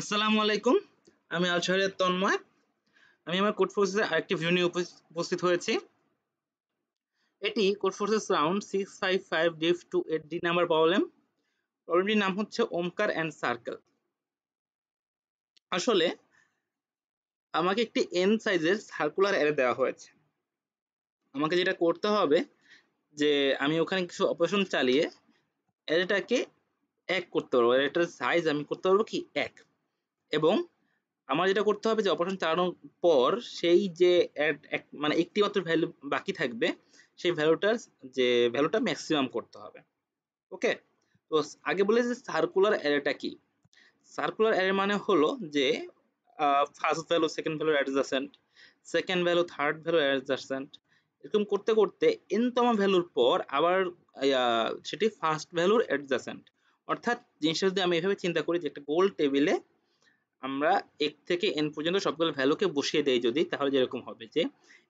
আসসালামু আলাইকুম আমি আলশাহের তন্ময় আমি আমার কোড ফোর্সেস আরেকটি ভিউ নিয়ে উপস্থিত হয়েছি এটি Codeforces round six five five div two eight D number problem প্রবলেমটির নাম হচ্ছে ওমকার অ্যান্ড সার্কেল আসলে আমাকে একটি এন সাইজের সার্কুলার অ্যারে দেওয়া হয়েছে আমাকে যেটা করতে হবে যে আমি ওখানে কিছু অপারেশন চালিয়ে অ্যারেটাকে এক করতে পারবো অ্যারেটার সাইজ আমি করতে পারবো কি এক এবং আমার যেটা করতে হবে যে অপারেশন চালানোর পর সেই যে মানে একটি মাত্র ভ্যালু বাকি থাকবে সেই ভ্যালুটার যে ভ্যালুটা ম্যাক্সিমাম করতে হবে ওকে তো আগে বলে যে সার্কুলার অ্যারেটা কি সার্কুলার অ্যারে মানে হলো যে first value second value adjacent second value third value adjacent এরকম করতে করতে এনতম ভ্যালুর পর আবার সেটি ফার্স্ট ভ্যালুর অ্যাডজাসেন্ট অর্থাৎ জিনিসটা যদি আমি এভাবে চিন্তা করি যে একটা গোল টেবিলে আমরা এক থেকে এন পর্যন্ত সবগুলো ভ্যালুকে বসিয়ে দেই যদি তাহলে যেরকম হবে যে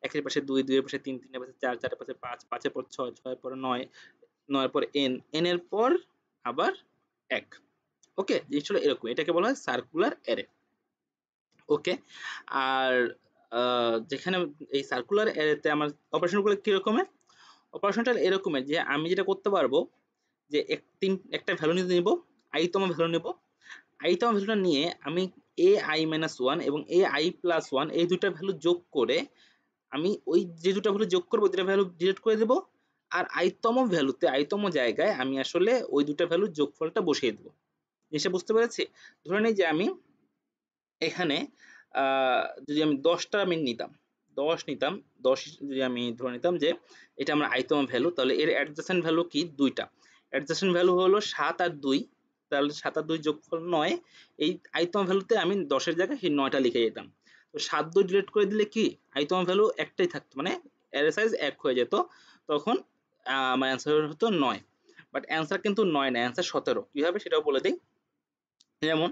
একের পাশে দুই দুইয়ের পাশে তিন তিনের পাশে চার চারের পাশে পাঁচ পাঁচের পর ছয় ছয়ের পর নয় নয়ের পর এন এন এর পর আবার এক ওকে জিনিসটা এরকম এটাকে বলা হয় সার্কুলার এরে ওকে আর যেখানে এই সার্কুলার অ্যারেতে আমার অপারেশনগুলো কীরকমের অপারেশনটা এরকমের যে আমি যেটা করতে পারবো যে এক তিন একটা ভ্যালু নিতে নিব আইতম ভ্যালু নেব আইতম ভ্যালুটা নিয়ে আমি এ আই মাইনাস ওয়ান এবং এ আই প্লাস ওয়ান এই দুটা ভ্যালু যোগ করে আমি ওই যে দুটা ভ্যালু যোগ করবো দুটা ভ্যালু ডিলেট করে দেবো আর আইতম ভ্যালুতে আইতম জায়গায় আমি আসলে ওই দুটা ভ্যালু যোগফলটা বসিয়ে দেবো এসে বুঝতে পেরেছি ধরে নিই যে আমি এখানে যদি আমি দশটা আমি নিতাম দশ নিতাম দশ যদি আমি ধরে নিতাম যে এটা আমার আইতম ভ্যালু তাহলে এর অ্যাডজাসেন্ট ভ্যালু কি দুইটা অ্যাডজাসেন্ট ভ্যালু হলো সাত আর দুই তাহলে সাত আর দুই যোগফল নয় এই আইতম ভ্যালুতে আমি দশের জায়গায় সেই নয়টা লিখে যেতাম তো সাত দুই ডিলেট করে দিলে কি আইতম ভ্যালু একটাই থাকতো মানে অ্যারে সাইজ এক হয়ে যেত তখন আমার অ্যান্সার হতো নয় বাট অ্যান্সার কিন্তু নয় না অ্যান্সার সতেরো কীভাবে সেটাও বলে দিই যেমন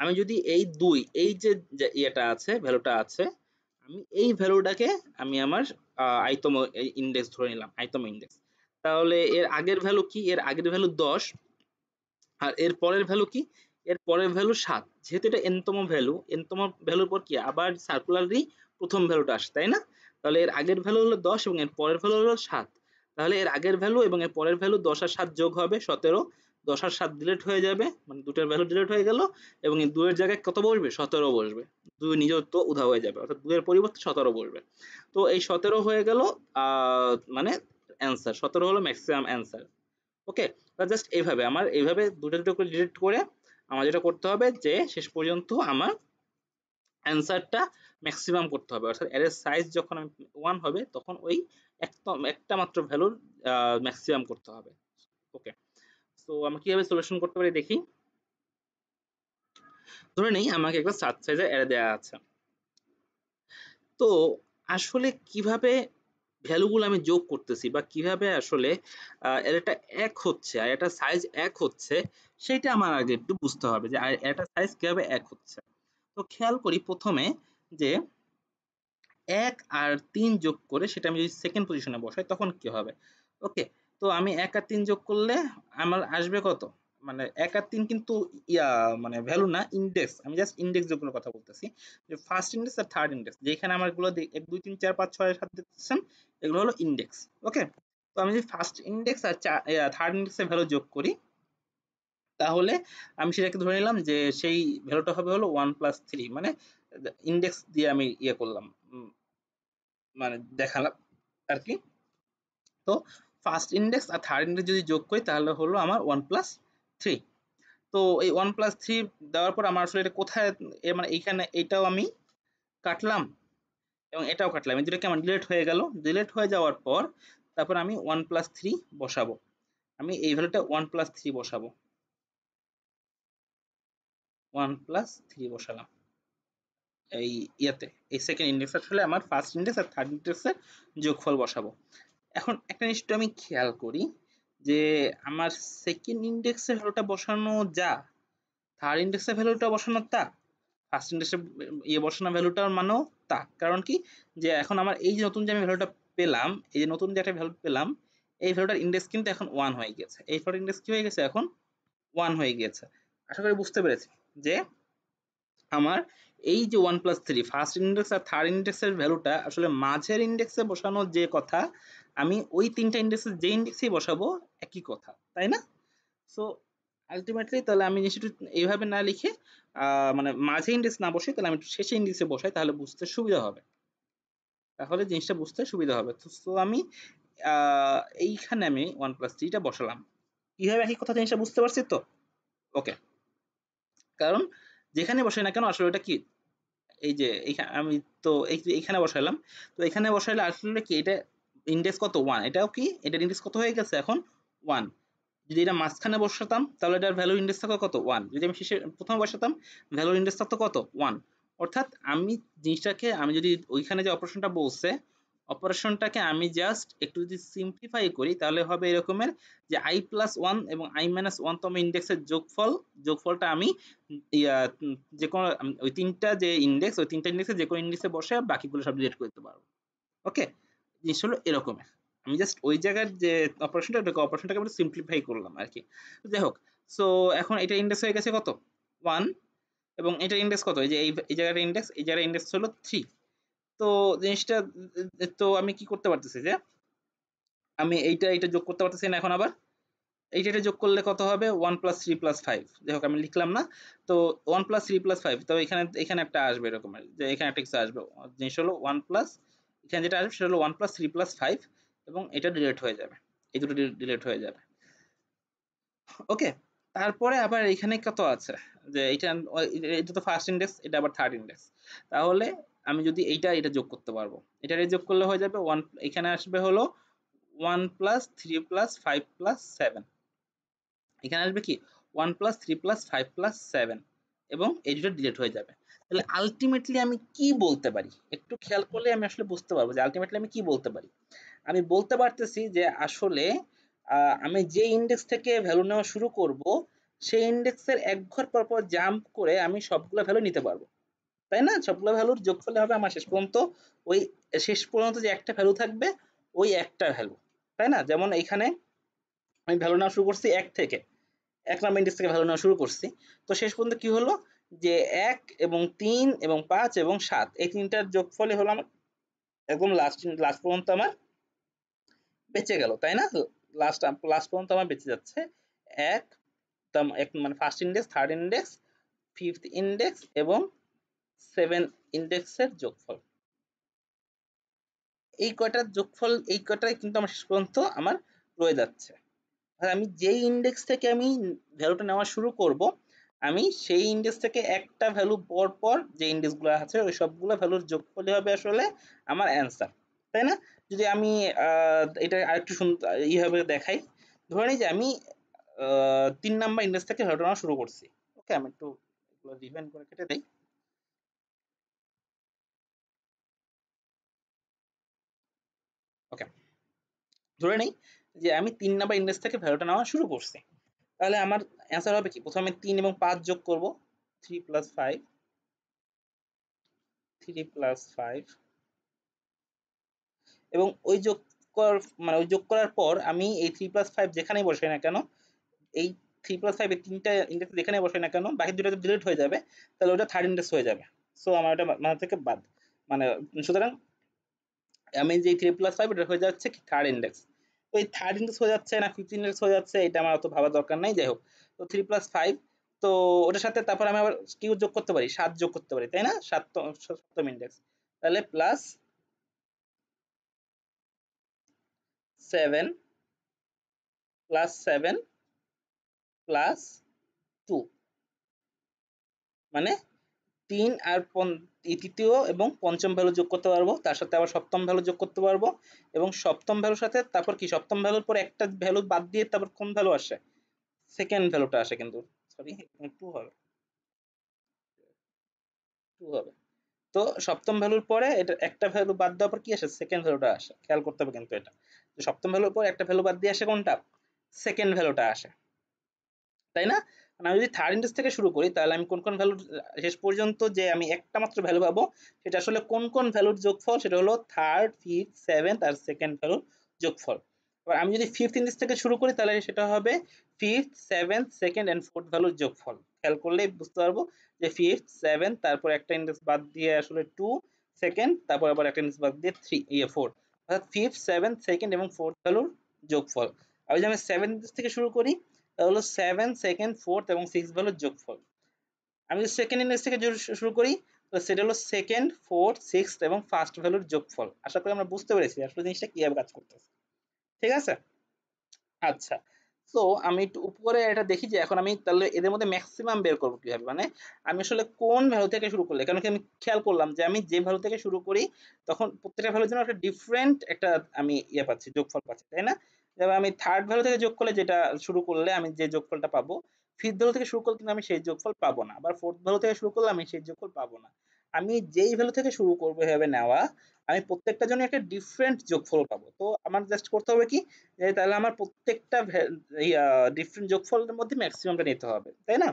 আমি যদি এই দুই এই যে ইয়েটা আছে ভ্যালুটা আছে আমি এই ভ্যালুটাকে আমি আমার আইতম ইন্ডেক্স ধরে নিলাম আইতম ইন্ডেক্স তাহলে এর আগের ভ্যালু কি এর আগের ভ্যালু দশ আর এর পরের ভ্যালু কি এর পরের ভ্যালু সাত যেহেতু এটা এনতম ভ্যালু এনতম ভ্যালুর পর কি আবার সার্কুলারই প্রথম ভ্যালুটা আসে তাই না তাহলে এর আগের ভ্যালু হলো দশ এবং এর পরের ভ্যালু হলো সাত তাহলে এর আগের ভ্যালু এবং এর পরের ভ্যালু দশ আর সাত যোগ হবে সতেরো দশ আর সাত ডিলেট হয়ে যাবে মানে দুটোর ভ্যালু ডিলেট হয়ে গেল এবং এই দুয়ের জায়গায় কত বসবে সতেরো বসবে দুই নিজের তো উধা হয়ে যাবে অর্থাৎ দুয়ের পরিবর্তে সতেরো বসবে তো এই সতেরো হয়ে গেল মানে অ্যান্সার সতেরো হলো ম্যাক্সিমাম অ্যান্সার ওকে জাস্ট এইভাবে আমার এইভাবে দুটো দুটো করে ডিলিট করে আমার যেটা করতে হবে যে শেষ পর্যন্ত আমার অ্যান্সারটা ম্যাক্সিমাম করতে হবে অর্থাৎ অ্যারের সাইজ যখন আমি ওয়ান হবে তখন ওই একদম একটা মাত্র ভ্যালুর ম্যাক্সিমাম করতে হবে ওকে সো আমরা কীভাবে সলিউশন করতে পারি দেখি ধরে নেই আমাকে একটা সাত সাইজের অ্যারে দেওয়া আছে তো আসলে কিভাবে ভ্যালুগুলো আমি যোগ করতেছি বা কিভাবে আসলে এর একটা এক হচ্ছে আর একটা সাইজ এক হচ্ছে সেটা আমার আগে একটু বুঝতে হবে যে আর একটা সাইজ কিভাবে এক হচ্ছে তো খেয়াল করি প্রথমে যে এক আর তিন যোগ করে সেটা আমি যদি সেকেন্ড পজিশনে বসাই তখন কি হবে ওকে তো আমি এক আর তিন যোগ করলে আমার আসবে কত মানে এক আর তিন কিন্তু ইয়া মানে ভ্যালু না ইন্ডেক্স আমি জাস্ট ইন্ডেক্স যোগগুলোর কথা বলতেছি যে ফার্স্ট ইন্ডেক্স আর থার্ড ইন্ডেক্স যেখানে আমার গুলো এক দুই তিন চার পাঁচ ছয় সাত দেখতেছেন এগুলো হলো ইন্ডেক্স ওকে তো আমি যদি ফার্স্ট ইন্ডেক্স আর থার্ড ইন্ডেক্সের ভ্যালু যোগ করি তাহলে আমি সেটাকে ধরে নিলাম যে সেই ভ্যালুটা হবে হলো ওয়ান প্লাস থ্রি মানে ইন্ডেক্স দিয়ে আমি ইয়ে করলাম মানে দেখালাম আর কি তো ফার্স্ট ইন্ডেক্স আর থার্ড ইন্ডেক্স যদি যোগ করি তাহলে হলো আমার ওয়ান প্লাস থ্রি তো এই ওয়ান প্লাস থ্রি দেওয়ার পর আমার আসলে এটা কোথায় মানে এইখানে এটাও আমি কাটলাম এবং এটাও কাটলাম এই দুটোকে কেমন ডিলেট হয়ে গেল ডিলেট হয়ে যাওয়ার পর তারপর আমি ওয়ান প্লাস থ্রি বসাবো আমি এই ভ্যালুটা ওয়ান প্লাস থ্রি বসাবো ওয়ান প্লাস থ্রি বসালাম এই ইয়াতে এই সেকেন্ড ইন্ডেক্স আসলে আমার ফার্স্ট ইন্ডেক্স আর থার্ড ইন্ডেক্সের যোগফল বসাবো এখন একটা জিনিস আমি খেয়াল করি যে আমার সেকেন্ড ইন্ডেক্সের ভ্যালুটা বসানো যা থার্ড ইন্ডেক্সের ভ্যালুটা বসানো তা ইন্ডেক্সের ইয়ে বসানো ভ্যালুটার মানেও তা কারণ কি যে এখন আমার এই যে নতুন যে আমি ভ্যালুটা পেলাম এই যে নতুন যে একটা ভ্যালু পেলাম এই ভ্যালুটার ইন্ডেক্স কিন্তু এখন ওয়ান হয়ে গেছে এই ভ্যালুটার ইন্ডেক্স কি হয়ে গেছে এখন ওয়ান হয়ে গেছে আশা করি বুঝতে পেরেছি যে আমার এই যে one plus three first index আর থার্ড ইন্ডেক্সের ভ্যালুটা আসলে মাঝের ইন্ডেক্সে বসানোর যে কথা আমি ওই তিনটা ইন্ডেক্সে যে ইন্ডেক্সেই বসাবো একই কথা তাই না সো আলটিমেটলি তাহলে আমি জিনিসটা এইভাবে না লিখে মানে মাঝে ইন্ডেক্স না বসে তাহলে আমি একটু শেষে ইন্ডেক্সে বসাই তাহলে বুঝতে সুবিধা হবে তাহলে জিনিসটা বুঝতে সুবিধা হবে তো আমি এইখানে আমি ওয়ান প্লাস থ্রিটা বসালাম কীভাবে একই কথা জিনিসটা বুঝতে পারছি তো ওকে কারণ যেখানে বসাই না কেন আসলে ওটা কি এই যে আমি তো এইখানে বসাইলাম তো এখানে বসাইলে আসলে কি এটা ইন্ডেক্স কত ওয়ান এটাও কি এটার ইন্ডেক্স কত হয়ে গেছে এখন ওয়ান যদি এটা মাঝখানে বসাতাম তাহলে এটার ভ্যালু ইন্ডেক্স থাকতো কত ওয়ান যদি আমি শেষে প্রথমে বসাতাম ভ্যালু ইন্ডেক্স থাকতো কত ওয়ান অর্থাৎ আমি জিনিসটাকে আমি যদি ওইখানে যে অপারেশনটা বলছে অপারেশনটাকে আমি জাস্ট একটু যদি সিম্পলিফাই করি তাহলে হবে এরকমের যে আই প্লাস ওয়ান এবং আই মাইনাস ওয়ানতম ইন্ডেক্সের যোগফল যোগফলটা আমি যে কোনো ওই তিনটা যে ইন্ডেক্স ওই তিনটা ইন্ডেক্সে যে কোনো ইন্ডেক্সে বসে বাকিগুলো সব ডিলেট করতে পারবো ওকে জিনিস হলো এরকমের আমি জাস্ট ওই জায়গার যে অপারেশনটা ওটাকে অপারেশনটাকে আমি সিম্পলিফাই করলাম আর কি যাই হোক সো এখন এটা ইন্ডেক্স হয়ে গেছে কত ওয়ান এবং এটা ইন্ডেক্স কত এই যে এই জায়গাটা ইন্ডেক্স এই জায়গার ইন্ডেক্স হলো থ্রি তো জিনিসটা তো আমি কি করতে পারতেছি যে আমি এইটা এটা যোগ করতে পারতেছি না এখন আবার এইটা এটা যোগ করলে কত হবে one plus three plus five যাই হোক আমি লিখলাম না তো one plus three plus five তো এখানে এখানে একটা আসবে এরকমের যে এখানে একটা কিছু আসবে জিনিস হলো ওয়ান প্লাস এখানে যেটা আসবে সেটা হলো one plus three plus five এবং এটা ডিলেট হয়ে যাবে এই দুটো ডিলেট হয়ে যাবে ওকে তারপরে আবার এখানে কত আছে যে এটা এটা তো ফার্স্ট ইন্ডেক্স এটা আবার থার্ড ইন্ডেক্স তাহলে আমি যদি এইটা এটা যোগ করতে পারবো এটা যোগ করলে হয়ে যাবে ওয়ান এখানে আসবে হলো one plus three plus five plus seven এখানে আসবে কি one plus three plus five plus seven এবং এই দুটো ডিলেট হয়ে যাবে তাহলে আলটিমেটলি আমি কি বলতে পারি একটু খেয়াল করলে আমি আসলে বুঝতে পারবো যে আলটিমেটলি আমি কি বলতে পারি আমি বলতে পারতেছি যে আসলে আমি যে ইন্ডেক্স থেকে ভ্যালু নেওয়া শুরু করব সেই ইন্ডেক্সের এক ঘর পরপর জাম্প করে আমি সবগুলো ভ্যালু নিতে পারবো তাই না সবগুলো ভ্যালুর যোগফলে হবে আমার শেষ পর্যন্ত ওই শেষ পর্যন্ত যে একটা ভ্যালু থাকবে ওই একটা ভ্যালু তাই না যেমন এখানে আমি ভ্যালু নেওয়া শুরু করছি এক থেকে এক নাম্বার ইন্ডেক্স থেকে ভ্যালু নেওয়া শুরু করছি তো শেষ পর্যন্ত কি হলো যে এক এবং তিন এবং পাঁচ এবং সাত এই তিনটার যোগফলে হলো আমার একদম লাস্ট লাস্ট পর্যন্ত আমার বেঁচে গেল তাই না লাস্ট লাস্ট পর্যন্ত আমার বেঁচে যাচ্ছে এক এক মানে first index third index fifth index এবং সেভেন ইন্ডেক্সের যোগফল এই কয়টার যোগফল এই কয়টাই কিন্তু আমার শেষ পর্যন্ত আমার রয়ে যাচ্ছে আর আমি যেই ইন্ডেক্স থেকে আমি ভ্যালুটা নেওয়া শুরু করব আমি সেই ইন্ডেক্স থেকে একটা ভ্যালু পর পর যে ইন্ডেক্সগুলো আছে ওই সবগুলো ভ্যালুর করলে হবে আসলে আমার অ্যান্সার তাই না যদি আমি এটা আরেকটু সুন্দর ইভাবে দেখাই ধরে নিই যে আমি তিন নাম্বার ইন্ডেক্স থেকে ঘটনা শুরু করছি ওকে আমি একটু রিভেন করে কেটে দিই ওকে ধরে নেই যে আমি তিন নাম্বার ইন্ডেক্স থেকে ভ্যালুটা নেওয়া শুরু করছি তাহলে আমার অ্যান্সার হবে কি প্রথমে তিন এবং পাঁচ যোগ করব three plus five three plus five এবং ওই যোগ করার মানে ওই যোগ করার পর আমি এই থ্রি প্লাস ফাইভ যেখানেই বসাই না কেন এই থ্রি প্লাস ফাইভ তিনটা ইন্ডেক্স যেখানেই বসাই না কেন বাকি দুটো ডিলিট হয়ে যাবে তাহলে ওটা থার্ড ইন্ডেক্স হয়ে যাবে সো আমার ওটা মাথা থেকে বাদ মানে সুতরাং আমি যে থ্রি প্লাস ফাইভ এটা হয়ে যাচ্ছে কি থার্ড ইন্ডেক্স ওই থার্ড ইন্ডেক্স হয়ে যাচ্ছে না ফিফথ ইন্ডেক্স হয়ে যাচ্ছে এটা আমার অত ভাবার দরকার নাই যাই হোক তো থ্রি প্লাস ফাইভ তো ওটার সাথে তারপর আমি আবার কিউ যোগ করতে পারি সাত যোগ করতে পারি তাই না সাততম ইন্ডেক্স তাহলে plus seven plus seven plus two মানে তিন আর তৃতীয় এবং পঞ্চম ভ্যালু যোগ করতে পারবো তার সাথে আবার সপ্তম ভ্যালু যোগ করতে পারবো এবং সপ্তম ভ্যালুর সাথে তারপর কি সপ্তম ভ্যালুর পর একটা ভ্যালু বাদ দিয়ে তারপর কোন ভ্যালু আসে সেকেন্ড ভ্যালুটা আসে কিন্তু সরি টু হবে টু হবে তো সপ্তম ভ্যালুর পরে এটা একটা ভ্যালু বাদ দেওয়ার পর কি আসে সেকেন্ড ভ্যালুটা আসে খেয়াল করতে হবে কিন্তু এটা সপ্তম ভ্যালুর পর একটা ভ্যালু বাদ দিয়ে আসে কোনটা সেকেন্ড ভ্যালুটা আসে তাই না মানে আমি যদি থার্ড ইন্ডেক্স থেকে শুরু করি তাহলে আমি কোন কোন ভ্যালু শেষ পর্যন্ত যে আমি একটা মাত্র ভ্যালু পাবো সেটা আসলে কোন কোন ভ্যালুর যোগফল সেটা হলো থার্ড ফিফথ সেভেন্থ আর সেকেন্ড ভ্যালুর যোগফল এবার আমি যদি ফিফথ ইন্ডেক্স থেকে শুরু করি তাহলে সেটা হবে fifth seventh second and fourth ভ্যালুর যোগফল খেয়াল করলেই বুঝতে পারবো যে ফিফথ সেভেন্থ তারপর একটা ইন্ডেক্স বাদ দিয়ে আসলে টু সেকেন্ড তারপর আবার একটা ইন্ডেক্স বাদ দিয়ে থ্রি ইয়ে ফোর অর্থাৎ ফিফথ সেভেন্থ সেকেন্ড এবং ফোর্থ ভ্যালুর যোগফল আমি যদি আমি সেভেন ইন্ডেক্স থেকে শুরু করি তাহলে হলো সেভেন সেকেন্ড ফোর্থ এবং সিক্স ভ্যালুর যোগফল আমি যদি সেকেন্ড ইন্ডেক্স থেকে শুরু করি তো সেটা হলো সেকেন্ড ফোর্থ সিক্স এবং ফার্স্ট ভ্যালুর যোগফল আশা করি আমরা বুঝতে পেরেছি আসলে জিনিসটা কীভাবে কাজ করতেছে ঠিক আছে আচ্ছা তো আমি একটু উপরে এটা দেখি যে এখন আমি তাহলে এদের মধ্যে ম্যাক্সিমাম বের করবো কীভাবে মানে আমি আসলে কোন ভ্যালু থেকে শুরু করলে কেন কি আমি খেয়াল করলাম যে আমি যে ভ্যালু থেকে শুরু করি তখন প্রত্যেকটা ভ্যালুর জন্য একটা ডিফারেন্ট একটা আমি ইয়ে পাচ্ছি যোগফল পাচ্ছি তাই না যেমন আমি থার্ড ভ্যালু থেকে যোগ করলে যেটা শুরু করলে আমি যে যোগফলটা পাবো ফিফথ ভ্যালু থেকে শুরু করলে কিন্তু আমি সেই যোগফল পাবো না আবার ফোর্থ ভ্যালু থেকে শুরু করলে আমি সেই যোগফল পাবো না আমি যেই ভ্যালু থেকে শুরু করবো এভাবে নেওয়া আমি প্রত্যেকটা জন্য একটা ডিফারেন্ট যোগফল পাবো তো আমার জাস্ট করতে হবে কি যে তাহলে আমার প্রত্যেকটা ডিফারেন্ট যোগফলের মধ্যে ম্যাক্সিমামটা নিতে হবে তাই না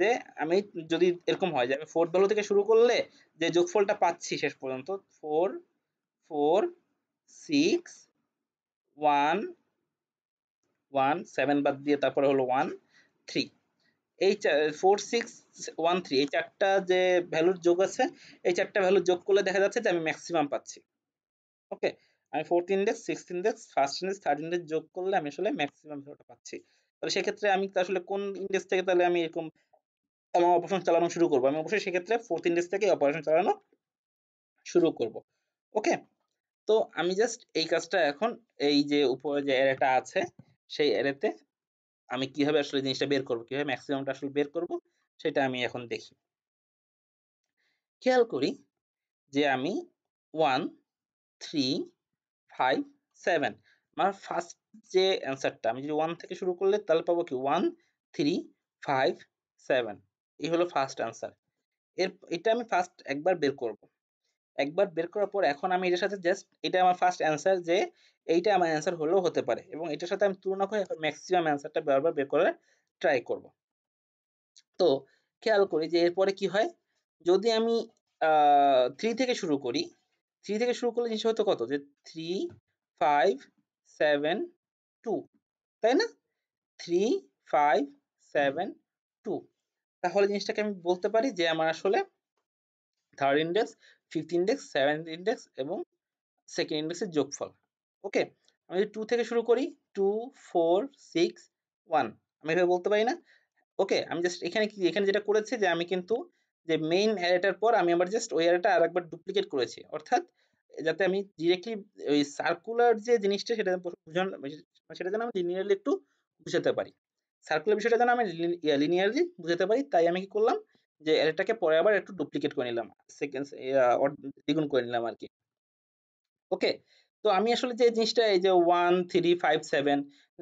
যে আমি যদি এরকম হয় যে আমি ফোর ভ্যালু থেকে শুরু করলে যে যোগফলটা পাচ্ছি শেষ পর্যন্ত four four six one one seven বাদ দিয়ে তারপরে হলো ওয়ান থ্রি এই ফোর সিক্স ওয়ান থ্রি এই চারটা যে ভ্যালুর যোগ আছে এই চারটা ভ্যালুর যোগ করলে দেখা যাচ্ছে যে আমি ম্যাক্সিমাম পাচ্ছি ওকে আমি fourth index sixth index first index third index যোগ করলে আমি আসলে ম্যাক্সিমাম ভ্যালুটা পাচ্ছি তাহলে সেক্ষেত্রে আমি আসলে কোন ইন্ডেক্স থেকে তাহলে আমি এরকম আমার অপারেশন চালানো শুরু করবো আমি অবশ্যই সেক্ষেত্রে ফোর্থ ইন্ডেক্স থেকে অপারেশন চালানো শুরু করব ওকে তো আমি জাস্ট এই কাজটা এখন এই যে উপরে যে এরেটা আছে সেই এরেতে আমি কিভাবে আসলে জিনিসটা বের করব কিভাবে ম্যাক্সিমামটা আসলে বের করব সেটা আমি এখন দেখি খেয়াল করি যে আমি ওয়ান থ্রি ফাইভ সেভেন আমার ফার্স্ট যে অ্যান্সারটা আমি যদি ওয়ান থেকে শুরু করলে তাহলে পাবো কি ওয়ান থ্রি ফাইভ সেভেন এই হলো ফার্স্ট অ্যান্সার এর এটা আমি ফার্স্ট একবার বের করব একবার বের করার পর এখন আমি এটার সাথে জাস্ট এটা আমার ফার্স্ট অ্যান্সার যে এইটা আমার অ্যান্সার হলেও হতে পারে এবং এটার সাথে আমি তুলনা করে ম্যাক্সিমাম অ্যান্সারটা বারবার বের করার ট্রাই করব তো খেয়াল করি যে এরপরে কি হয় যদি আমি থ্রি থেকে শুরু করি থ্রি থেকে শুরু করলে জিনিস হতো কত যে থ্রি ফাইভ সেভেন টু তাই না থ্রি ফাইভ সেভেন টু তাহলে জিনিসটাকে আমি বলতে পারি যে আমার আসলে third index fifth index seventh index এবং সেকেন্ড ইন্ডেক্সের যোগফল ওকে আমি টু থেকে শুরু করি টু ফোর সিক্স ওয়ান আমি এভাবে বলতে পারি না ওকে আমি জাস্ট এখানে কি এখানে যেটা করেছি যে আমি কিন্তু যে মেইন অ্যারেটার পর আমি আবার জাস্ট ওই অ্যারেটা আর একবার ডুপ্লিকেট করেছি অর্থাৎ যাতে আমি ডিরেক্টলি ওই সার্কুলার যে জিনিসটা সেটা বোঝানো মানে সেটা যেন আমি লিনিয়ারলি একটু বুঝাতে পারি সার্কুলার বিষয়টা যেন আমি লিনিয়ারলি বুঝাতে পারি তাই আমি কি করলাম যে এটাকে পরে আবার একটু ডুপ্লিকেট করে নিলাম সেকেন্ড দ্বিগুণ করে নিলাম আর কি ওকে তো আমি আসলে যে জিনিসটা এই যে ওয়ান থ্রি ফাইভ সেভেন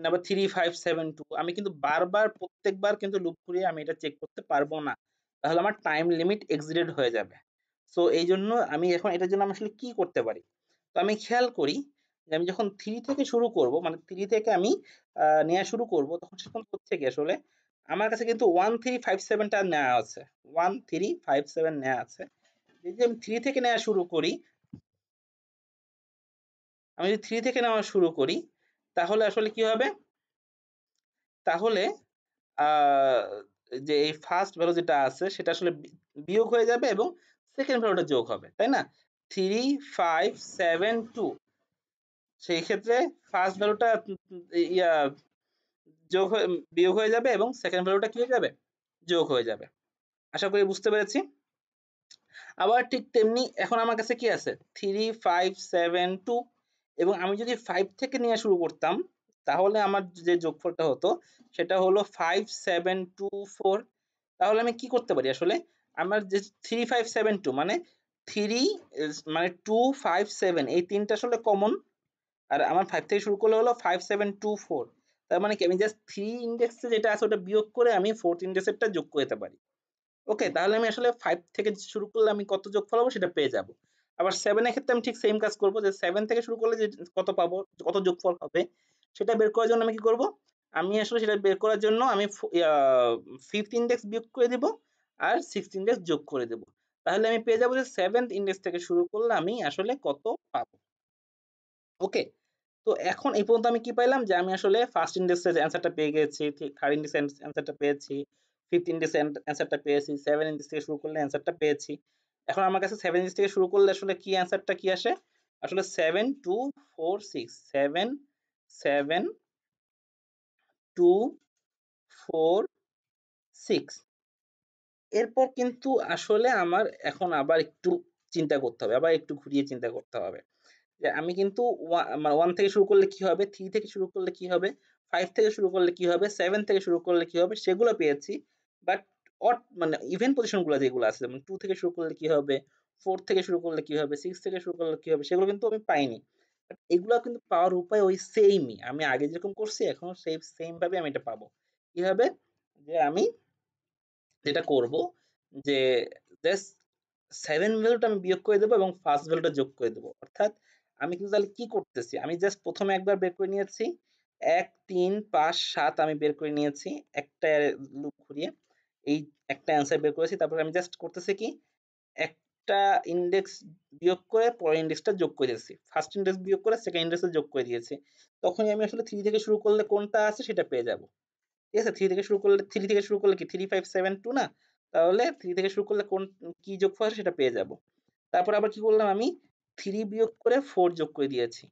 আবার থ্রি ফাইভ সেভেন টু আমি কিন্তু বারবার প্রত্যেকবার কিন্তু লুপ ঘুরিয়ে আমি এটা চেক করতে পারবো না তাহলে আমার টাইম লিমিট এক্সিডেড হয়ে যাবে সো এই জন্য আমি এখন এটার জন্য আমি আসলে কি করতে পারি তো আমি খেয়াল করি যে আমি যখন থ্রি থেকে শুরু করব মানে থ্রি থেকে আমি নেওয়া শুরু করব তখন সেরকম হচ্ছে কি আসলে আমার কাছে কিন্তু ওয়ান থ্রি ফাইভ সেভেনটা নেওয়া আছে ওয়ান থ্রি ফাইভ সেভেন নেওয়া আছে যদি আমি থ্রি থেকে নেওয়া শুরু করি আমি যদি থ্রি থেকে নেওয়া শুরু করি তাহলে আসলে কি হবে তাহলে যে এই ফার্স্ট ভ্যালু যেটা আছে সেটা আসলে বিয়োগ হয়ে যাবে এবং সেকেন্ড ভ্যালুটা যোগ হবে তাই না থ্রি ফাইভ সেভেন টু সেই ক্ষেত্রে ফার্স্ট ভ্যালুটা ইয়া যোগ হয়ে বিয়োগ হয়ে যাবে এবং সেকেন্ড ভ্যালুটা কি হয়ে যাবে যোগ হয়ে যাবে আশা করি বুঝতে পেরেছি আবার ঠিক তেমনি এখন আমার কাছে কি আছে থ্রি ফাইভ সেভেন টু এবং আমি যদি ফাইভ থেকে নিয়ে শুরু করতাম তাহলে আমার যে যোগফলটা হতো সেটা হলো ফাইভ সেভেন টু ফোর তাহলে আমি কি করতে পারি আসলে আমার যে থ্রি ফাইভ সেভেন টু মানে থ্রি মানে টু ফাইভ সেভেন এই তিনটা আসলে কমন আর আমার ফাইভ থেকে শুরু করলে হলো ফাইভ সেভেন টু ফোর তার মানে কি আমি জাস্ট থ্রি ইন্ডেক্সে যেটা আছে ওটা বিয়োগ করে আমি ফোর্থ ইন্ডেক্সেরটা যোগ করতে পারি ওকে তাহলে আমি আসলে ফাইভ থেকে শুরু করলে আমি কত যোগ ফলাবো সেটা পেয়ে যাব আবার সেভেনের ক্ষেত্রে আমি ঠিক সেম কাজ করবো যে সেভেন থেকে শুরু করলে যে কত পাবো কত যোগফল হবে সেটা বের করার জন্য আমি কি করব আমি আসলে সেটা বের করার জন্য আমি ফিফথ ইন্ডেক্স বিয়োগ করে দেব আর সিক্স ইন্ডেক্স যোগ করে দেব তাহলে আমি পেয়ে যাবো যে সেভেন্থ ইন্ডেক্স থেকে শুরু করলে আমি আসলে কত পাবো ওকে তো এখন এই পর্যন্ত আমি কি পাইলাম যে আমি আসলে ফার্স্ট ইন্ডেক্সের অ্যান্সারটা পেয়ে গেছি থার্ড ইন্ডেক্সের অ্যান্সারটা পেয়েছি ফিফথ ইন্ডেক্সের অ্যান্সারটা পেয়েছি সেভেন ইন্ডেক্স থেকে শুরু করলে অ্যান্সারটা পেয়েছি এখন আমার কাছে সেভেন ইন্ডেক্স থেকে শুরু করলে আসলে কি অ্যান্সারটা কি আসে আসলে seven two four six seven seven two four six এরপর কিন্তু আসলে আমার এখন আবার একটু চিন্তা করতে হবে আবার একটু ঘুরিয়ে চিন্তা করতে হবে যে আমি কিন্তু ওয়ান থেকে শুরু করলে কি হবে থ্রি থেকে শুরু করলে কি হবে ফাইভ থেকে শুরু করলে কি হবে সেভেন থেকে শুরু করলে কি হবে সেগুলো পেয়েছি বাট অট মানে ইভেন পজিশনগুলো যেগুলো আছে যেমন টু থেকে শুরু করলে কি হবে ফোর থেকে শুরু করলে কি হবে সিক্স থেকে শুরু করলে কি হবে সেগুলো কিন্তু আমি পাইনি বাট এগুলো কিন্তু পাওয়ার উপায় ওই সেমই আমি আগে যেরকম করছি এখনও সেই সেমভাবে আমি এটা পাবো কীভাবে যে আমি যেটা করব যে জাস্ট সেভেন ভ্যালুটা আমি বিয়োগ করে দেবো এবং ফার্স্ট ভ্যালুটা যোগ করে দেবো অর্থাৎ আমি কিন্তু তাহলে কি করতেছি আমি জাস্ট প্রথমে একবার বের করে নিয়েছি এক তিন পাঁচ সাত আমি বের করে নিয়েছি একটা লুপ ঘুরিয়ে এই একটা অ্যান্সার বের করেছি তারপরে আমি জাস্ট করতেছি কি একটা ইন্ডেক্স বিয়োগ করে পরের ইন্ডেক্সটা যোগ করে দিয়েছি ফার্স্ট ইন্ডেক্স বিয়োগ করে সেকেন্ড ইন্ডেক্সে যোগ করে দিয়েছি তখনই আমি আসলে থ্রি থেকে শুরু করলে কোনটা আছে সেটা পেয়ে যাব ঠিক আছে থ্রি থেকে শুরু করলে থ্রি থেকে শুরু করলে কি থ্রি ফাইভ সেভেন টু না তাহলে থ্রি থেকে শুরু করলে কোন কি যোগ করে সেটা পেয়ে যাব তারপর আবার কি করলাম আমি থ্রি বিয়োগ করে ফোর যোগ করে দিয়েছি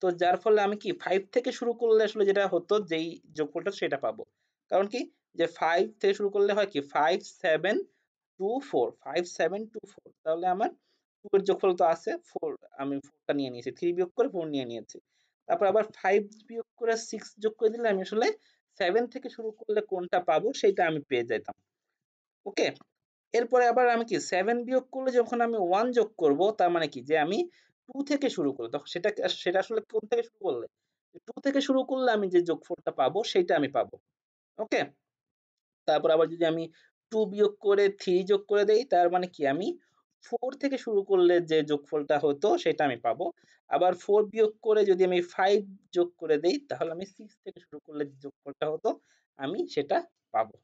তো যার ফলে আমি কি ফাইভ থেকে শুরু করলে আসলে যেটা হতো যেই যোগফলটা সেটা পাবো কারণ কি যে ফাইভ থেকে শুরু করলে হয় কি five seven two four five seven two four তাহলে আমার টু এর যোগফল তো আছে ফোর আমি ফোরটা নিয়ে নিয়েছি থ্রি বিয়োগ করে ফোর নিয়ে নিয়েছি তারপর আবার ফাইভ বিয়োগ করে সিক্স যোগ করে দিলে আমি আসলে সেভেন থেকে শুরু করলে কোনটা পাবো সেটা আমি পেয়ে যেতাম ওকে এরপরে আবার আমি কি সেভেন বিয়োগ করলে যখন আমি ওয়ান যোগ করব তার মানে কি যে আমি টু থেকে শুরু করলে তখন সেটা সেটা আসলে কোন থেকে শুরু করলে টু থেকে শুরু করলে আমি যে যোগফলটা পাবো সেটা আমি পাবো ওকে তারপর আবার যদি আমি টু বিয়োগ করে থ্রি যোগ করে দেই তার মানে কি আমি ফোর থেকে শুরু করলে যে যোগফলটা হতো সেটা আমি পাবো আবার ফোর বিয়োগ করে যদি আমি ফাইভ যোগ করে দেই তাহলে আমি সিক্স থেকে শুরু করলে যে যোগফলটা হতো আমি সেটা পাবো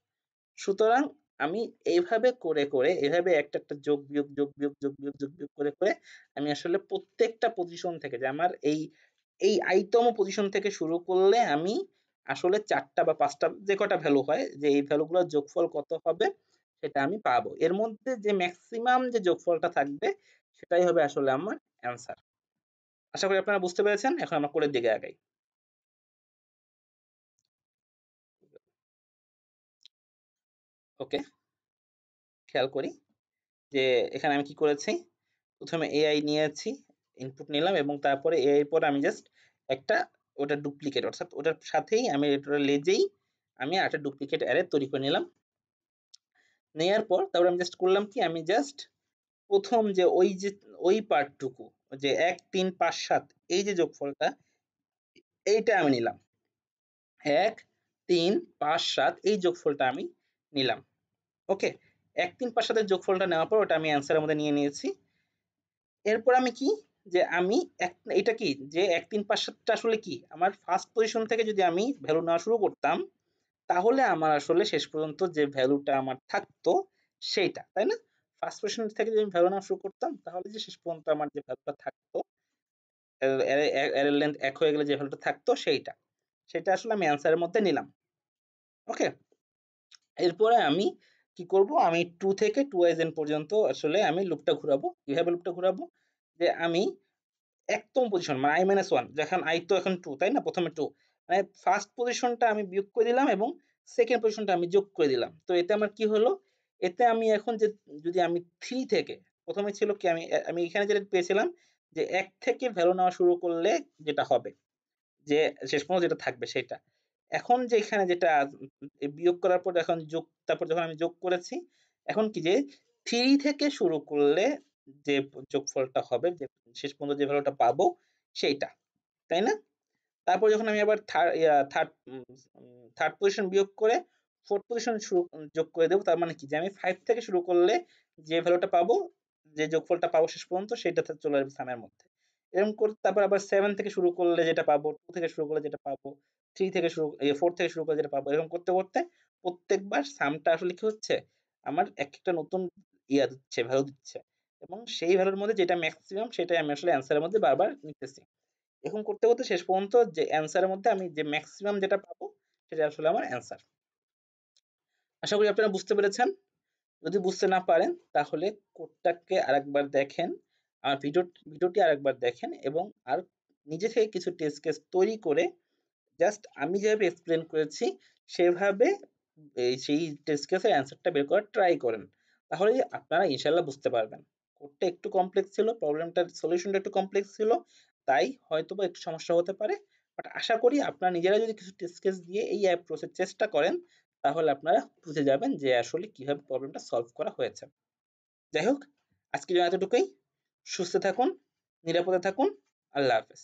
সুতরাং আমি এইভাবে করে করে এভাবে একটা একটা যোগ বিয়োগ যোগ বিয়োগ যোগ বিয়োগ যোগ বিয়োগ করে করে আমি আসলে প্রত্যেকটা পজিশন থেকে যে আমার এই এই আইতম পজিশন থেকে শুরু করলে আমি আসলে চারটা বা পাঁচটা যে কটা ভ্যালু হয় যে এই ভ্যালুগুলোর যোগফল কত হবে সেটা আমি পাবো এর মধ্যে যে ম্যাক্সিমাম যে যোগফলটা থাকবে সেটাই হবে আসলে আমার অ্যান্সার আশা করি আপনারা বুঝতে পেরেছেন এখন আমরা কোডের দিকে আগাই ওকে খেয়াল করি যে এখানে আমি কি করেছি প্রথমে এআই নিয়েছি ইনপুট নিলাম এবং তারপরে এআই এর পরে আমি জাস্ট একটা ওটা ডুপ্লিকেট অর্থাৎ ওটার সাথেই আমি ওটা লেজেই আমি একটা ডুপ্লিকেট অ্যারে তৈরি করে নিলাম নেয়ার পর তারপর আমি জাস্ট করলাম কি আমি জাস্ট প্রথম যে ওই যে ওই পার্টটুকু যে এক তিন পাঁচ সাত এই যে যোগফলটা এইটা আমি নিলাম এক তিন পাঁচ সাত এই যোগফলটা আমি নিলাম ওকে এক তিন পাঁচ সাথে যোগফলটা নেওয়ার পর ওটা আমি অ্যান্সারের মধ্যে নিয়ে নিয়েছি এরপর আমি কি যে আমি এক এটা কি যে এক তিন পাঁচ সাতটা আসলে কি আমার ফার্স্ট পজিশন থেকে যদি আমি ভ্যালু নেওয়া শুরু করতাম তাহলে আমার আসলে শেষ পর্যন্ত যে ভ্যালুটা আমার থাকতো সেইটা তাই না ফার্স্ট পজিশন থেকে যদি আমি ভ্যালু নেওয়া শুরু করতাম তাহলে যে শেষ পর্যন্ত আমার যে ভ্যালুটা থাকতো অ্যারের লেন্থ এক হয়ে গেলে যে ভ্যালুটা থাকতো সেইটা সেটা আসলে আমি অ্যান্সারের মধ্যে নিলাম ওকে এরপরে আমি কি করব আমি টু থেকে টু আইজ এন পর্যন্ত আসলে আমি লুপটা ঘুরাবো কীভাবে লুপটা ঘুরাবো যে আমি একদম পজিশন মানে আই মাইনাস ওয়ান যখন আই তো এখন টু তাই না প্রথমে টু মানে ফার্স্ট পজিশনটা আমি বিয়োগ করে দিলাম এবং সেকেন্ড পজিশনটা আমি যোগ করে দিলাম তো এতে আমার কি হলো এতে আমি এখন যে যদি আমি থ্রি থেকে প্রথমে ছিল কি আমি আমি এখানে যেটা পেয়েছিলাম যে এক থেকে ভ্যালু নেওয়া শুরু করলে যেটা হবে যে শেষ পর্যন্ত যেটা থাকবে সেটা এখন যে এখানে যেটা বিয়োগ করার পর এখন যোগ তারপর যখন আমি যোগ করেছি এখন কি যে থ্রি থেকে শুরু করলে যে যোগফলটা হবে যে শেষ পর্যন্ত যে ভ্যালুটা পাবো সেইটা তাই না তারপর যখন আমি আবার থার্ড থার্ড পজিশন বিয়োগ করে ফোর্থ পজিশন শুরু যোগ করে দেবো তার মানে কি যে আমি ফাইভ থেকে শুরু করলে যে ভ্যালুটা পাবো যে যোগফলটা পাবো শেষ পর্যন্ত সেটা চলে আসবে সামের মধ্যে এরকম করতে তারপর আবার সেভেন থেকে শুরু করলে যেটা পাবো টু থেকে শুরু করলে যেটা পাবো থ্রি থেকে শুরু ফোর থেকে শুরু করলে যেটা পাবো এরকম করতে করতে প্রত্যেকবার সামটা আসলে কি হচ্ছে আমার এক একটা নতুন ইয়া দিচ্ছে ভ্যালু দিচ্ছে এবং সেই ভ্যালুর মধ্যে যেটা ম্যাক্সিমাম সেটাই আমি আসলে অ্যান্সারের মধ্যে বারবার নিতেছি এরকম করতে করতে শেষ পর্যন্ত যে অ্যান্সারের মধ্যে আমি যে ম্যাক্সিমাম যেটা পাবো সেটা আসলে আমার অ্যান্সার আশা করি আপনারা বুঝতে পেরেছেন যদি বুঝতে না পারেন তাহলে কোডটাকে আরেকবার দেখেন আর ভিডিও ভিডিওটি আরেকবার দেখেন এবং আর নিজে থেকে কিছু টেস্ট কেস তৈরি করে জাস্ট আমি যেভাবে এক্সপ্লেন করেছি সেভাবে সেই টেস্ট কেসের অ্যান্সারটা বের করার ট্রাই করেন তাহলে আপনারা ইনশাল্লাহ বুঝতে পারবেন কোডটা একটু কমপ্লেক্স ছিল প্রবলেমটার সলিউশনটা একটু কমপ্লেক্স ছিল তাই হয়তো বা একটু সমস্যা হতে পারে বাট আশা করি আপনারা নিজেরা যদি কিছু টেস্ট কেস দিয়ে এই অ্যাপ্রোচের চেষ্টা করেন তাহলে আপনারা বুঝে যাবেন যে আসলে কীভাবে প্রবলেমটা সলভ করা হয়েছে যাই হোক আজকের জন্য এতটুকুই সুস্থ থাকুন নিরাপদে থাকুন আল্লাহ হাফেজ